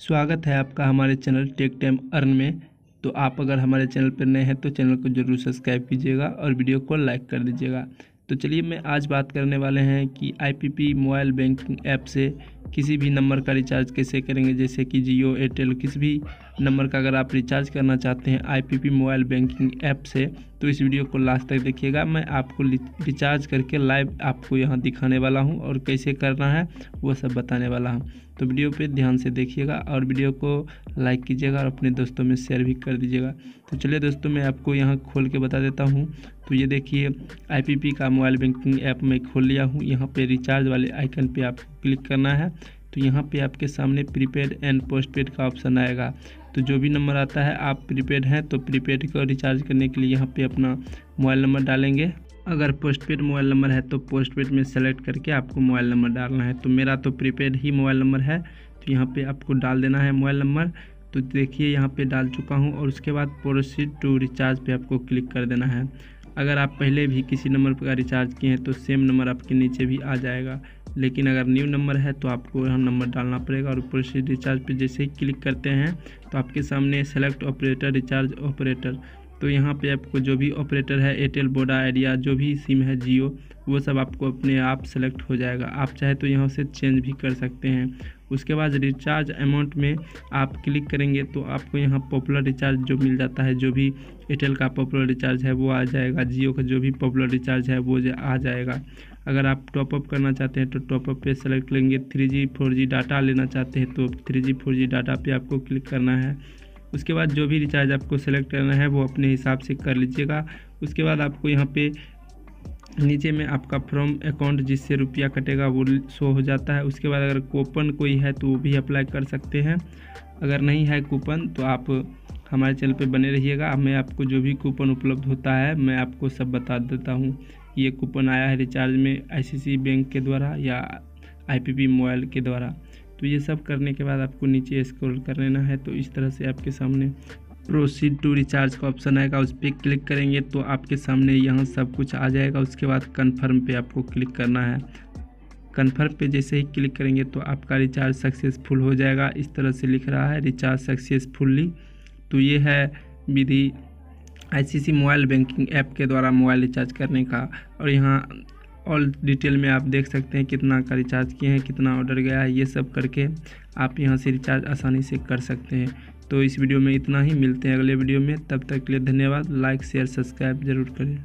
स्वागत है आपका हमारे चैनल टेक टाइम अर्न में तो आप अगर हमारे चैनल पर नए हैं तो चैनल को जरूर सब्सक्राइब कीजिएगा और वीडियो को लाइक कर दीजिएगा तो चलिए मैं आज बात करने वाले हैं कि आईपीपी मोबाइल बैंकिंग ऐप से किसी भी नंबर का रिचार्ज कैसे करेंगे जैसे कि जियो एयरटेल किसी भी नंबर का अगर आप रिचार्ज करना चाहते हैं आईपीपी मोबाइल बैंकिंग ऐप से तो इस वीडियो को लास्ट तक देखिएगा मैं आपको रिचार्ज करके लाइव आपको यहाँ दिखाने वाला हूँ और कैसे करना है वो सब बताने वाला हूँ तो वीडियो पे ध्यान से देखिएगा और वीडियो को लाइक कीजिएगा और अपने दोस्तों में शेयर भी कर दीजिएगा तो चलिए दोस्तों मैं आपको यहाँ खोल के बता देता हूँ तो ये देखिए आई का मोबाइल बैंकिंग ऐप मैं खोल लिया हूँ यहाँ पर रिचार्ज वाले आइकन पर आपको क्लिक करना है तो यहाँ पे आपके सामने प्रीपेड एंड पोस्टपेड का ऑप्शन आएगा तो जो भी नंबर आता है आप प्रीपेड हैं तो प्रीपेड को रिचार्ज करने के लिए यहाँ पे अपना मोबाइल नंबर डालेंगे अगर पोस्टपेड मोबाइल नंबर है तो पोस्टपेड में सेलेक्ट करके आपको मोबाइल नंबर डालना है तो मेरा तो प्रीपेड ही मोबाइल नंबर है तो यहाँ पर आपको डाल देना है मोबाइल नंबर तो देखिए यहाँ पर डाल चुका हूँ और उसके बाद प्रोसीड टू रिचार्ज पर आपको क्लिक कर देना है अगर आप पहले भी किसी नंबर का रिचार्ज किए हैं तो सेम नंबर आपके नीचे भी आ जाएगा लेकिन अगर न्यू नंबर है तो आपको यहाँ नंबर डालना पड़ेगा और ऊपर से रिचार्ज पे जैसे ही क्लिक करते हैं तो आपके सामने सेलेक्ट ऑपरेटर रिचार्ज ऑपरेटर तो यहाँ पे आपको जो भी ऑपरेटर है एयरटेल बोडा आइडिया जो भी सिम है जियो वो सब आपको अपने आप सेलेक्ट हो जाएगा आप चाहे तो यहाँ से चेंज भी कर सकते हैं उसके बाद रिचार्ज अमाउंट में आप क्लिक करेंगे तो आपको यहाँ पॉपुलर रिचार्ज जो मिल जाता है जो भी एयरटेल का पॉपुलर रिचार्ज है वो आ जाएगा जियो का जो भी पॉपुलर रिचार्ज है वो आ जाएगा अगर आप टॉपअप करना चाहते हैं तो टॉपअप पे सेलेक्ट लेंगे three G four G data लेना चाहते हैं तो three G four G data पे आपको क्लिक करना है उसके बाद जो भी रिचार्ज आपको सेलेक्ट करना है वो अपने हिसाब से कर लीजिएगा उसके बाद आपको यहाँ पे नीचे में आपका फ्रॉम अकाउंट जिससे रुपया कटेगा वो शो हो जाता है उसके बाद अगर कूपन कोई है तो वो भी अप्लाई कर सकते हैं अगर नहीं है कूपन तो आप हमारे चैनल पे बने रहिएगा मैं आपको जो भी कूपन उपलब्ध होता है मैं आपको सब बता देता हूँ ये कूपन आया है रिचार्ज में आई बैंक के द्वारा या आई मोबाइल के द्वारा तो ये सब करने के बाद आपको नीचे स्क्रॉल कर लेना है तो इस तरह से आपके सामने प्रोसीड टू रिचार्ज का ऑप्शन आएगा उस पर क्लिक करेंगे तो आपके सामने यहाँ सब कुछ आ जाएगा उसके बाद कन्फर्म पे आपको क्लिक करना है कन्फर्म पे जैसे ही क्लिक करेंगे तो आपका रिचार्ज सक्सेसफुल हो जाएगा इस तरह से लिख रहा है रिचार्ज सक्सेसफुल्ली तो ये है विधि आई मोबाइल बैंकिंग ऐप के द्वारा मोबाइल रिचार्ज करने का और यहाँ ऑल डिटेल में आप देख सकते हैं कितना का रिचार्ज किए हैं कितना ऑर्डर गया है ये सब करके आप यहाँ से रिचार्ज आसानी से कर सकते हैं तो इस वीडियो में इतना ही मिलते हैं अगले वीडियो में तब तक के लिए धन्यवाद लाइक शेयर सब्सक्राइब जरूर करें